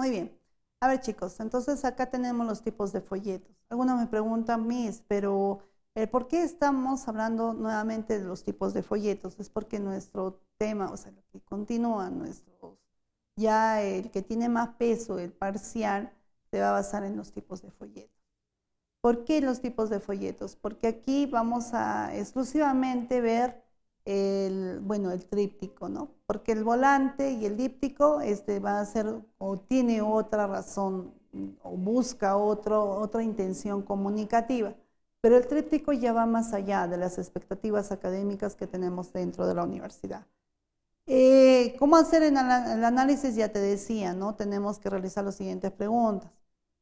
Muy bien. A ver chicos, entonces acá tenemos los tipos de folletos. Algunos me preguntan, Miss, pero eh, ¿por qué estamos hablando nuevamente de los tipos de folletos? Es porque nuestro tema, o sea, lo que continúa nuestros, ya el que tiene más peso, el parcial, se va a basar en los tipos de folletos. ¿Por qué los tipos de folletos? Porque aquí vamos a exclusivamente ver el, bueno, el tríptico, ¿no? Porque el volante y el díptico este, va a ser o tiene otra razón o busca otro, otra intención comunicativa. Pero el tríptico ya va más allá de las expectativas académicas que tenemos dentro de la universidad. Eh, ¿Cómo hacer el análisis? Ya te decía, ¿no? Tenemos que realizar las siguientes preguntas.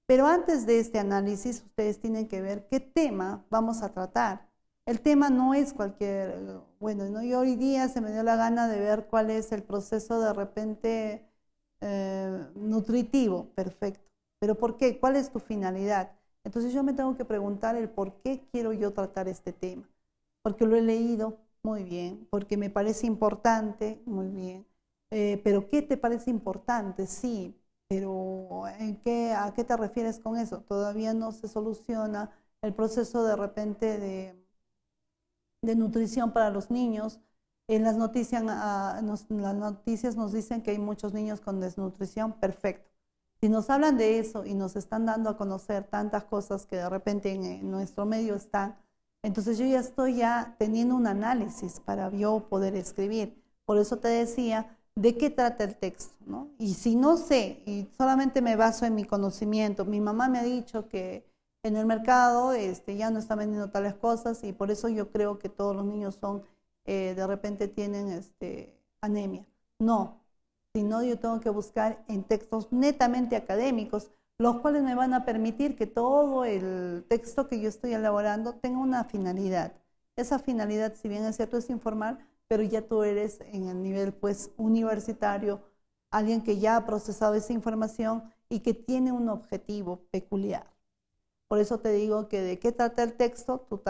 Pero antes de este análisis, ustedes tienen que ver qué tema vamos a tratar el tema no es cualquier, bueno, ¿no? yo hoy día se me dio la gana de ver cuál es el proceso de repente eh, nutritivo, perfecto. Pero ¿por qué? ¿Cuál es tu finalidad? Entonces yo me tengo que preguntar el por qué quiero yo tratar este tema. Porque lo he leído, muy bien. Porque me parece importante, muy bien. Eh, pero ¿qué te parece importante? Sí, pero ¿en qué, ¿a qué te refieres con eso? Todavía no se soluciona el proceso de repente de de nutrición para los niños. En las, noticias, ah, nos, las noticias nos dicen que hay muchos niños con desnutrición, perfecto. Si nos hablan de eso y nos están dando a conocer tantas cosas que de repente en, nuestro medio están, entonces yo ya estoy ya teniendo un análisis para yo poder escribir. Por eso te decía, ¿de qué trata el texto? Y si no sé y solamente me baso en mi conocimiento, mi mamá me ha dicho que en el mercado este, ya no está vendiendo tales cosas y por eso yo creo que todos los niños son, eh, de repente tienen este, anemia. No, sino yo tengo que buscar en textos netamente académicos, los cuales me van a permitir que todo el texto que yo estoy elaborando tenga una finalidad. Esa finalidad, si bien es cierto, es informar, pero ya tú eres en el nivel pues universitario, alguien que ya ha procesado esa información y que tiene un objetivo peculiar. Por eso te digo que de qué trata el texto, tú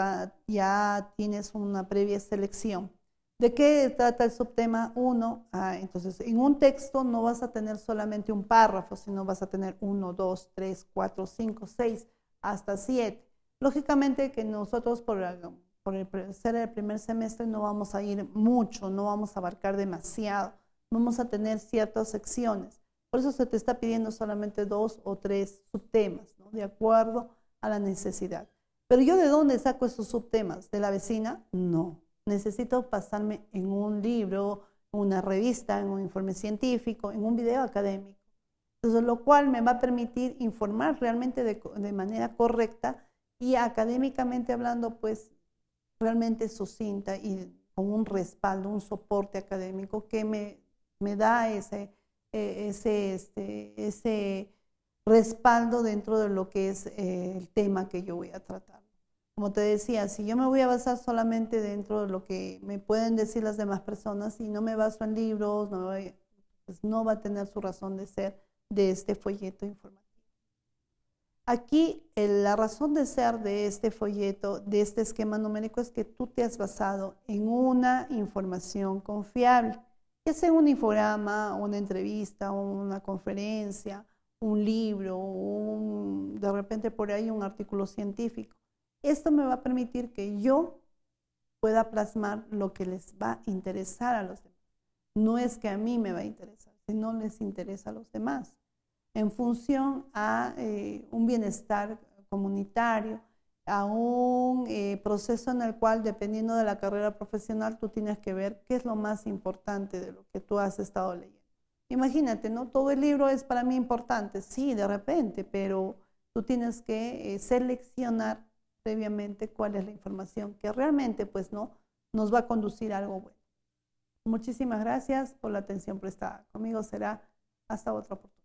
ya tienes una previa selección. ¿De qué trata el subtema 1? Ah, entonces, en un texto no vas a tener solamente un párrafo, sino vas a tener 1, 2, 3, 4, 5, 6, hasta 7. Lógicamente que nosotros por, por el, ser el primer semestre no vamos a ir mucho, no vamos a abarcar demasiado, vamos a tener ciertas secciones. Por eso se te está pidiendo solamente dos o tres subtemas, ¿no? de acuerdo a la necesidad. Pero yo de dónde saco esos subtemas? ¿De la vecina? No. Necesito pasarme en un libro, una revista, en un informe científico, en un video académico. Entonces, lo cual me va a permitir informar realmente de, manera correcta y académicamente hablando, pues realmente sucinta y con un respaldo, un soporte académico que me, me da ese, eh, ese, este, ese respaldo dentro de lo que es eh, el tema que yo voy a tratar. Como te decía, si yo me voy a basar solamente dentro de lo que me pueden decir las demás personas y no me baso en libros, no, pues va a tener su razón de ser de este folleto informativo. Aquí la razón de ser de este folleto, de este esquema numérico, es que tú te has basado en una información confiable, Que sea un infograma, una entrevista, una conferencia, un libro, de repente por ahí un artículo científico. Esto me va a permitir que yo pueda plasmar lo que les va a interesar a los demás. No es que a mí me va a interesar, sino les interesa a los demás, en función a eh, un bienestar comunitario, a un eh, proceso en el cual, dependiendo de la carrera profesional, tú tienes que ver qué es lo más importante de lo que tú has estado leyendo. Imagínate, ¿no? Todo el libro es para mí importante, sí, de repente, pero tú tienes que eh, seleccionar previamente cuál es la información que realmente, pues, ¿no? Nos va a conducir a algo bueno. Muchísimas gracias por la atención prestada. Conmigo será hasta otra oportunidad.